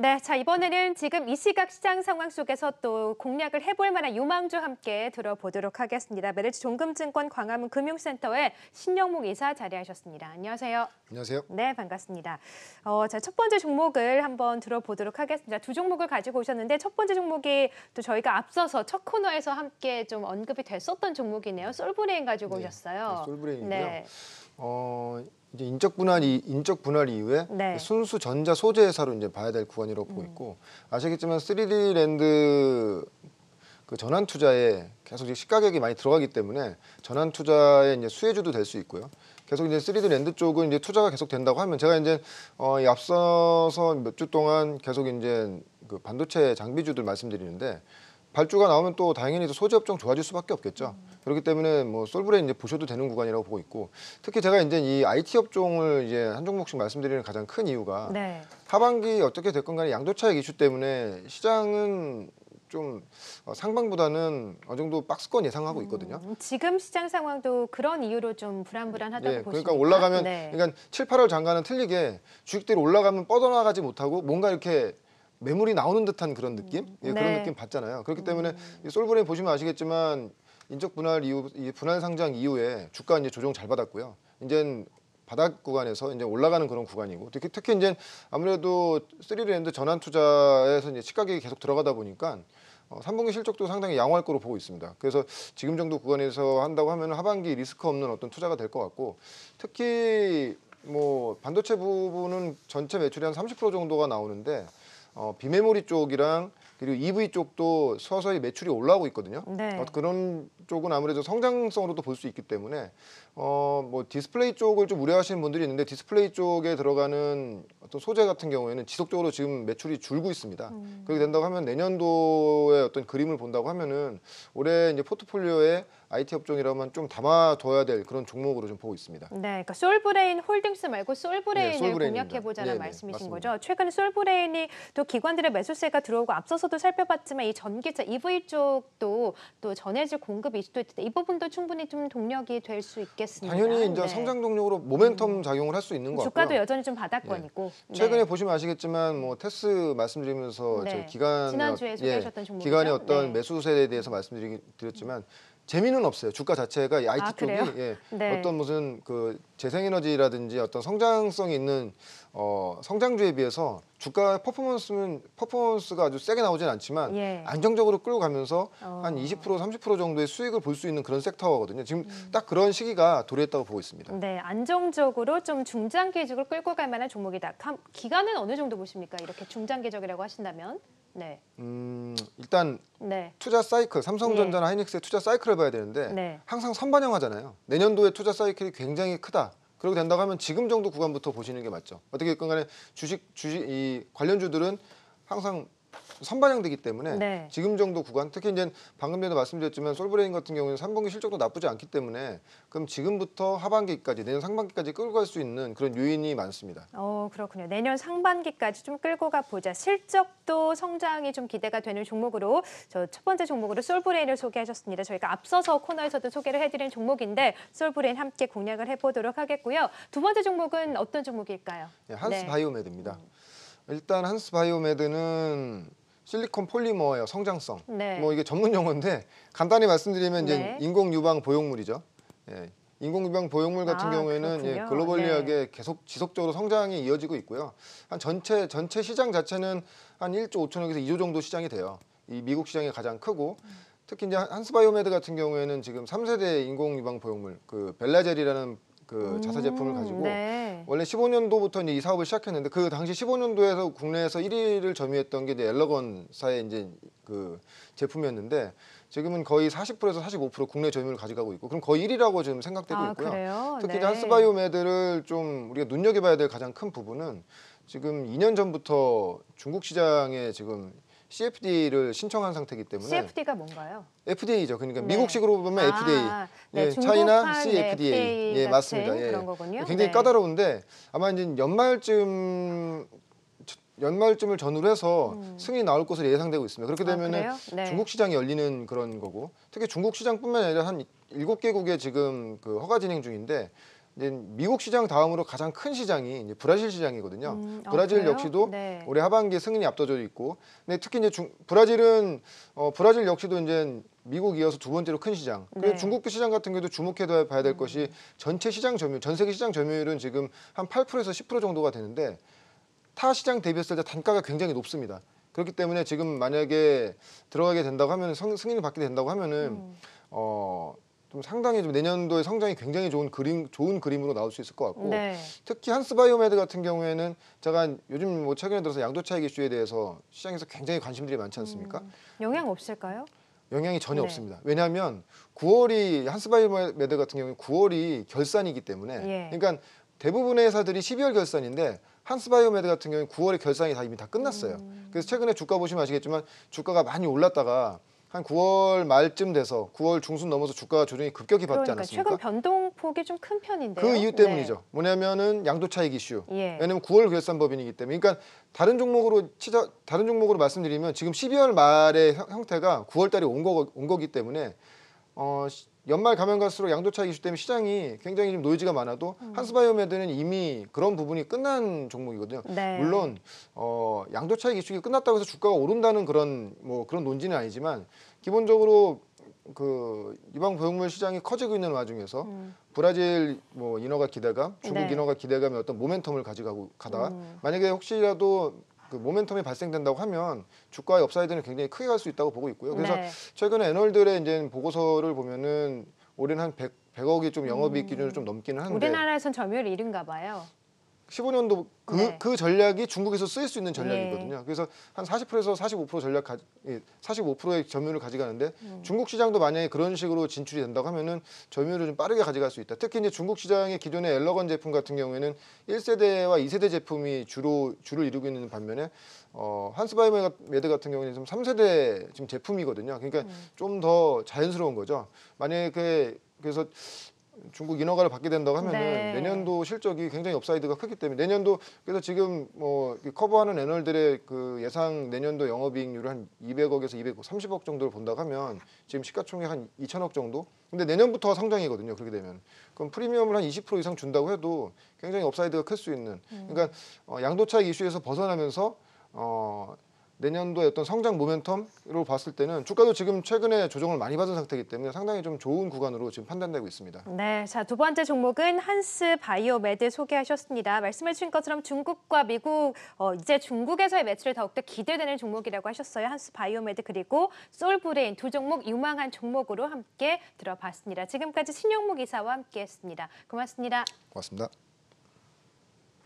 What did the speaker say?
네, 자 이번에는 지금 이 시각 시장 상황 속에서 또 공략을 해볼 만한 유망주 함께 들어보도록 하겠습니다. 메르츠 종금증권 광화문 금융센터의 신영목 이사 자리하셨습니다. 안녕하세요. 안녕하세요. 네, 반갑습니다. 어, 자 첫 번째 종목을 한번 들어보도록 하겠습니다. 두 종목을 가지고 오셨는데 첫 번째 종목이 또 저희가 앞서서 첫 코너에서 함께 좀 언급이 됐었던 종목이네요. 솔브레인 가지고 네, 오셨어요. 네, 네 솔브레인이고요. 네. 어, 이제 인적 분할이 인적 분할 이후에 네. 순수 전자 소재 회사로 이제 봐야 될 구간이라고 보고 음. 있고 아시겠지만 3D 랜드 그 전환 투자에 계속 시가격이 많이 들어가기 때문에 전환 투자에 이제 수혜주도 될 수 있고요. 계속 이제 3D 랜드 쪽은 이제 투자가 계속 된다고 하면 제가 이제 어, 앞서서 몇 주 동안 계속 이제 그 반도체 장비주들 말씀드리는데 발주가 나오면 또 당연히 소재 업종 좋아질 수밖에 없겠죠. 음. 그렇기 때문에 뭐 솔브레인 이제 보셔도 되는 구간이라고 보고 있고 특히 제가 이제 이 IT 업종을 이제 한 종목씩 말씀드리는 가장 큰 이유가 네. 하반기 어떻게 될건가에 양도 차익 이슈 때문에 시장은 좀 어, 상방보다는 어느 정도 박스권 예상하고 있거든요. 음, 지금 시장 상황도 그런 이유로 좀 불안불안하다고 예, 보시니까 그러니까 올라가면 네. 그러니까 7, 8월 장가는 틀리게 주식들이 올라가면 뻗어나가지 못하고 뭔가 이렇게 매물이 나오는 듯한 그런 느낌? 음. 예, 그런 네. 느낌 받잖아요. 그렇기 때문에 음. 솔브레인 보시면 아시겠지만 인적 분할 이후 분할 상장 이후에 주가 이제 조정 잘 받았고요. 이제 바닥 구간에서 이제 올라가는 그런 구간이고 특히 특히 이제 아무래도 3랜드 전환 투자에서 이제 시가격이 계속 들어가다 보니까 어, 3분기 실적도 상당히 양호할 거로 보고 있습니다. 그래서 지금 정도 구간에서 한다고 하면 하반기 리스크 없는 어떤 투자가 될 것 같고 특히 뭐 반도체 부분은 전체 매출이 한 30% 정도가 나오는데 어, 비메모리 쪽이랑 그리고 EV 쪽도 서서히 매출이 올라오고 있거든요. 네. 어, 그런 쪽은 아무래도 성장성으로도 볼 수 있기 때문에 어, 뭐 디스플레이 쪽을 좀 우려하시는 분들이 있는데 디스플레이 쪽에 들어가는 어떤 소재 같은 경우에는 지속적으로 지금 매출이 줄고 있습니다. 음. 그렇게 된다고 하면 내년도에 어떤 그림을 본다고 하면은 올해 이제 포트폴리오에 IT 업종이라면 좀 담아둬야 될 그런 종목으로 좀 보고 있습니다. 네, 그러니까 솔브레인 홀딩스 말고 솔브레인을 네, 공략해 보자는 말씀이신 맞습니다. 거죠. 최근 솔브레인이 또 기관들의 매수세가 들어오고 앞서서도 살펴봤지만 이 전기차 EV 쪽도 또 전해질 공급이 있을 수도 있는데 이 부분도 충분히 좀 동력이 될 수 있겠. 보겠습니다. 당연히 이제 네. 성장 동력으로 모멘텀 음. 작용을 할 수 있는 것 같고요. 주가도 여전히 좀 바닥권이고. 예. 네. 최근에 보시면 아시겠지만 뭐 테스 말씀드리면서 네. 기간 지난주에 소개하셨던 예, 종목 기간의 어떤 네. 매수세에 대해서 말씀드렸지만 재미는 없어요. 주가 자체가 이 IT 아, 쪽이 예, 네. 어떤 무슨 그 재생에너지라든지 어떤 성장성이 있는 어, 성장주에 비해서 주가 퍼포먼스는 퍼포먼스가 아주 세게 나오진 않지만 예. 안정적으로 끌고 가면서 어. 한20% 30% 정도의 수익을 볼 수 있는 그런 섹터거든요. 지금 음. 딱 그런 시기가 도래했다고 보고 있습니다. 네, 안정적으로 좀 중장기적으로 끌고 갈 만한 종목이다. 기간은 어느 정도 보십니까? 이렇게 중장기적이라고 하신다면? 네. 음, 일단 네. 투자 사이클, 삼성전자나 네. 하이닉스의 투자 사이클을 봐야 되는데 네. 항상 선반영하잖아요. 내년도에 투자 사이클이 굉장히 크다. 그렇게 된다고 하면 지금 정도 구간부터 보시는 게 맞죠. 어떻게 됐건 간에 주식, 주식 이 관련주들은 항상 선반영되기 때문에 네. 지금 정도 구간 특히 이제 방금 전에 말씀드렸지만 솔브레인 같은 경우는 3분기 실적도 나쁘지 않기 때문에 그럼 지금부터 하반기까지 내년 상반기까지 끌고 갈 수 있는 그런 요인이 많습니다. 어 그렇군요. 내년 상반기까지 좀 끌고 가 보자. 실적도 성장이 좀 기대가 되는 종목으로 저 첫 번째 종목으로 솔브레인을 소개하셨습니다. 저희가 앞서서 코너에서도 소개를 해드린 종목인데 솔브레인 함께 공략을 해보도록 하겠고요. 두 번째 종목은 어떤 종목일까요? 예, 네, 한스바이오메드입니다. 일단 한스바이오메드는 실리콘 폴리머예요. 성장성. 네. 뭐 이게 전문 용어인데 간단히 말씀드리면 이제 네. 인공 유방 보형물이죠. 예. 인공 유방 보형물 같은 아, 경우에는 예, 글로벌리하게 네. 계속 지속적으로 성장이 이어지고 있고요. 한 전체 전체 시장 자체는 한 1조 5천억에서 2조 정도 시장이 돼요. 이 미국 시장이 가장 크고 특히 이제 한스바이오메드 같은 경우에는 지금 3세대 인공 유방 보형물 그 벨라젤이라는 그 자사 제품을 가지고 음, 네. 원래 15년도부터 이제 이 사업을 시작했는데 그 당시 15년도에서 국내에서 1위를 점유했던 게 이제 엘러건사의 이제 그 제품이었는데 지금은 거의 40%에서 45% 국내 점유율을 가져가고 있고 그럼 거의 1위라고 지금 생각되고 아, 있고요. 그래요? 특히 네. 한스바이오메드를 좀 우리가 눈여겨봐야 될 가장 큰 부분은 지금 2년 전부터 중국 시장에 지금 CFD를 신청한 상태이기 때문에 CFDA가 뭔가요? FDA죠. 그러니까 네. 미국식으로 보면 아, FDA, 네, 예, 차이나 CFDA, 네, 예, 맞습니다. 예. 그런 거군요. 굉장히 네. 까다로운데 아마 이제 연말쯤 연말쯤을 전후로 해서 음. 승인이 나올 것으로 예상되고 있습니다. 그렇게 되면 아, 네. 중국 시장이 열리는 그런 거고 특히 중국 시장뿐만 아니라 한 일곱 개국에 지금 그 허가 진행 중인데 이제 미국 시장 다음으로 가장 큰 시장이 이제 브라질 시장이거든요. 음, 아, 브라질 아, 역시도 네. 올해 하반기에 승이앞둬져 있고, 근데 특히 이제 중, 브라질은 어, 브라질 역시도 이제 미국 이어서 두 번째로 큰 시장. 그리고 네. 중국 시장 같은 경우도 주목해둬야 봐야 될 음. 것이 전체 시장 점유율, 전 세계 시장 점유율은 지금 한 8%에서 10% 정도가 되는데 타 시장 대비했을 때 단가가 굉장히 높습니다. 그렇기 때문에 지금 만약에 들어가게 된다고 하면 승인을 받게 된다고 하면은 음. 어. 좀 상당히 좀 내년도에 성장이 굉장히 좋은 그림 좋은 그림으로 나올 수 있을 것 같고 네. 특히 한스바이오메드 같은 경우에는 제가 요즘 뭐 최근에 들어서 양도 차익 이슈에 대해서 시장에서 굉장히 관심들이 많지 않습니까? 음, 영향 없을까요? 영향이 전혀 네. 없습니다. 왜냐하면 9월이 한스바이오메드 같은 경우는 9월이 결산이기 때문에 예. 그러니까 대부분의 회사들이 12월 결산인데 한스바이오메드 같은 경우는 9월에 결산이 다 이미 다 끝났어요. 음. 그래서 최근에 주가 보시면 아시겠지만 주가가 많이 올랐다가 한 9월 말쯤 돼서 9월 중순 넘어서 주가 조정이 급격히 받지 그러니까, 않았습니까? 최근 변동폭이 좀 큰 편인데요. 그 이유 네. 때문이죠. 네. 뭐냐면은 양도 차익 이슈. 예. 왜냐면 9월 결산법인이기 때문에. 그러니까 다른 종목으로 치자 다른 종목으로 말씀드리면 지금 12월 말의 형태가 9월 달에 온, 거, 온 거기 때문에 어 연말 가면 갈수록 양도차 익 이슈 때문에 시장이 굉장히 좀 노이즈가 많아도 음. 한스바이오메드는 이미 그런 부분이 끝난 종목이거든요. 네. 물론 어, 양도차 익 이슈가 끝났다고 해서 주가가 오른다는 그런 뭐 그런 논지는 아니지만 기본적으로 그 이방 보형물 시장이 커지고 있는 와중에서 음. 브라질 뭐 인허가 기대감, 중국 네. 인허가 기대감의 어떤 모멘텀을 가져가고 가다가 음. 만약에 혹시라도 그 모멘텀이 발생된다고 하면 주가의 업사이드는 굉장히 크게 갈 수 있다고 보고 있고요. 그래서 네. 최근에 애널들의 이제 보고서를 보면은 올해는 한 100, 억이좀 영업이익 음. 기준으로 좀 넘기는 한데 우리나라에선 점유율 1인가 봐요. 15년도 그, 네. 그 전략이 중국에서 쓰일 수 있는 전략이거든요. 네. 그래서 한 40%에서 45% 전략 가, 45%의 예, 점유율을 가져가는데 음. 중국 시장도 만약에 그런 식으로 진출이 된다고 하면은 점유율을 좀 빠르게 가져갈 수 있다. 특히 이제 중국 시장의 기존의 엘러건 제품 같은 경우에는 1세대와 2세대 제품이 주로 주를 이루고 있는 반면에 어, 한스바이메드 같은 경우는 좀 3세대 지금 제품이거든요. 그러니까 음. 좀더 자연스러운 거죠. 만약에 그 그래서 중국 인허가를 받게 된다고 하면은 네. 내년도 실적이 굉장히 업사이드가 크기 때문에 내년도 그래서 지금 뭐 커버하는 애널들의 그 예상 내년도 영업이익률을 한 200억에서 230억 정도를 본다고 하면 지금 시가총액 한 2천억 정도. 근데 내년부터 성장이거든요. 그렇게 되면 그럼 프리미엄을 한 20% 이상 준다고 해도 굉장히 업사이드가 클 수 있는. 음. 그러니까 어, 양도차익 이슈에서 벗어나면서 어 내년도의 어떤 성장 모멘텀으로 봤을 때는 주가도 지금 최근에 조정을 많이 받은 상태이기 때문에 상당히 좀 좋은 구간으로 지금 판단되고 있습니다. 네, 자두 번째 종목은 한스 바이오메드 소개하셨습니다. 말씀해 주신 것처럼 중국과 미국 어, 이제 중국에서의 매출이 더욱더 기대되는 종목이라고 하셨어요. 한스 바이오메드 그리고 솔브레인 두 종목 유망한 종목으로 함께 들어봤습니다. 지금까지 신용무 기사와 함께했습니다. 고맙습니다. 고맙습니다.